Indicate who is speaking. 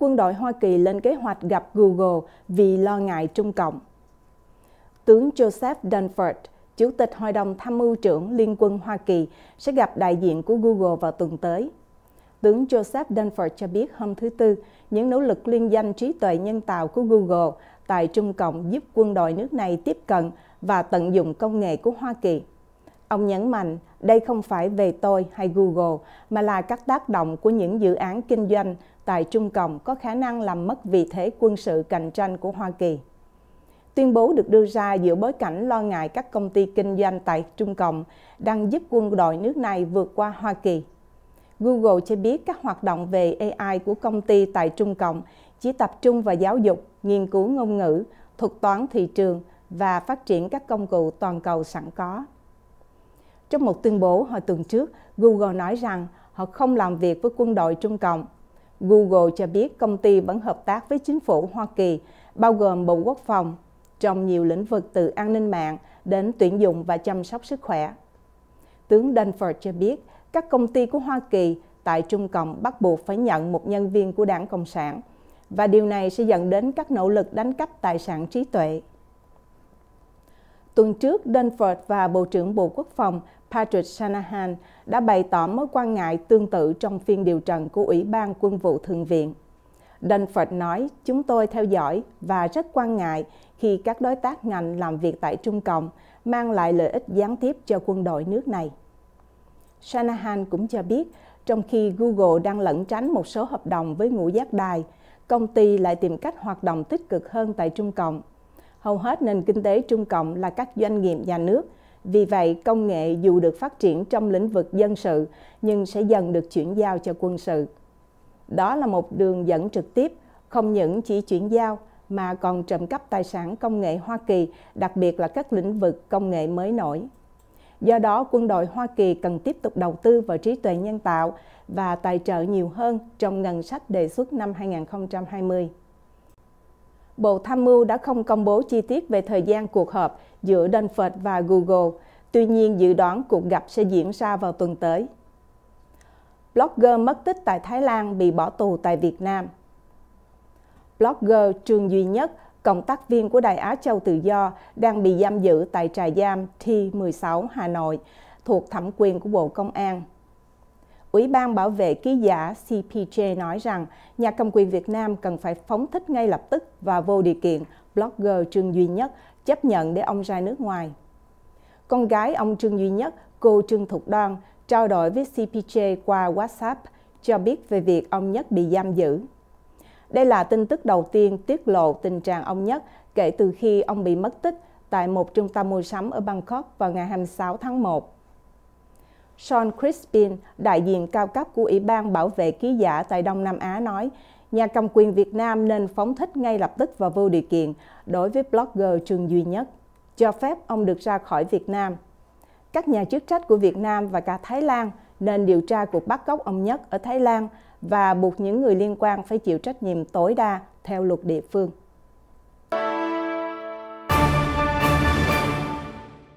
Speaker 1: quân đội Hoa Kỳ lên kế hoạch gặp Google vì lo ngại Trung Cộng. Tướng Joseph Dunford, Chủ tịch Hội đồng Tham mưu trưởng Liên quân Hoa Kỳ, sẽ gặp đại diện của Google vào tuần tới. Tướng Joseph Dunford cho biết hôm thứ Tư, những nỗ lực liên danh trí tuệ nhân tạo của Google tại Trung Cộng giúp quân đội nước này tiếp cận và tận dụng công nghệ của Hoa Kỳ. Ông nhấn mạnh, đây không phải về tôi hay Google, mà là các tác động của những dự án kinh doanh tại Trung Cộng có khả năng làm mất vị thế quân sự cạnh tranh của Hoa Kỳ. Tuyên bố được đưa ra giữa bối cảnh lo ngại các công ty kinh doanh tại Trung Cộng đang giúp quân đội nước này vượt qua Hoa Kỳ. Google cho biết các hoạt động về AI của công ty tại Trung Cộng chỉ tập trung vào giáo dục, nghiên cứu ngôn ngữ, thuật toán thị trường và phát triển các công cụ toàn cầu sẵn có. Trong một tuyên bố hồi tuần trước, Google nói rằng họ không làm việc với quân đội Trung Cộng Google cho biết công ty vẫn hợp tác với chính phủ Hoa Kỳ, bao gồm Bộ Quốc phòng, trong nhiều lĩnh vực từ an ninh mạng đến tuyển dụng và chăm sóc sức khỏe. Tướng Dunford cho biết các công ty của Hoa Kỳ tại Trung Cộng bắt buộc phải nhận một nhân viên của đảng Cộng sản, và điều này sẽ dẫn đến các nỗ lực đánh cắp tài sản trí tuệ Tuần trước, Dunford và Bộ trưởng Bộ Quốc phòng Patrick Shanahan đã bày tỏ mối quan ngại tương tự trong phiên điều trần của Ủy ban Quân vụ Thượng viện. Dunford nói, chúng tôi theo dõi và rất quan ngại khi các đối tác ngành làm việc tại Trung Cộng mang lại lợi ích gián tiếp cho quân đội nước này. Shanahan cũng cho biết, trong khi Google đang lẩn tránh một số hợp đồng với ngũ giác đài, công ty lại tìm cách hoạt động tích cực hơn tại Trung Cộng – hầu hết nền kinh tế Trung Cộng là các doanh nghiệp nhà nước. Vì vậy, công nghệ dù được phát triển trong lĩnh vực dân sự nhưng sẽ dần được chuyển giao cho quân sự. Đó là một đường dẫn trực tiếp, không những chỉ chuyển giao mà còn trộm cắp tài sản công nghệ Hoa Kỳ, đặc biệt là các lĩnh vực công nghệ mới nổi. Do đó, quân đội Hoa Kỳ cần tiếp tục đầu tư vào trí tuệ nhân tạo và tài trợ nhiều hơn trong ngân sách đề xuất năm 2020. Bộ Tham mưu đã không công bố chi tiết về thời gian cuộc họp giữa Đơn Phật và Google. Tuy nhiên, dự đoán cuộc gặp sẽ diễn ra vào tuần tới. Blogger mất tích tại Thái Lan bị bỏ tù tại Việt Nam. Blogger Trương Duy Nhất, cộng tác viên của Đài Á Châu Tự Do, đang bị giam giữ tại trại giam T16 Hà Nội, thuộc thẩm quyền của Bộ Công an. Ủy ban bảo vệ ký giả CPJ nói rằng nhà cầm quyền Việt Nam cần phải phóng thích ngay lập tức và vô điều kiện blogger Trương Duy Nhất chấp nhận để ông ra nước ngoài. Con gái ông Trương Duy Nhất, cô Trương Thục Đoan, trao đổi với CPJ qua WhatsApp cho biết về việc ông Nhất bị giam giữ. Đây là tin tức đầu tiên tiết lộ tình trạng ông Nhất kể từ khi ông bị mất tích tại một trung tâm mua sắm ở Bangkok vào ngày 26 tháng 1. Sean Crispin, đại diện cao cấp của Ủy ban Bảo vệ ký giả tại Đông Nam Á nói, nhà cầm quyền Việt Nam nên phóng thích ngay lập tức và vô điều kiện đối với blogger Trương Duy Nhất, cho phép ông được ra khỏi Việt Nam. Các nhà chức trách của Việt Nam và cả Thái Lan nên điều tra cuộc bắt cóc ông Nhất ở Thái Lan và buộc những người liên quan phải chịu trách nhiệm tối đa theo luật địa phương.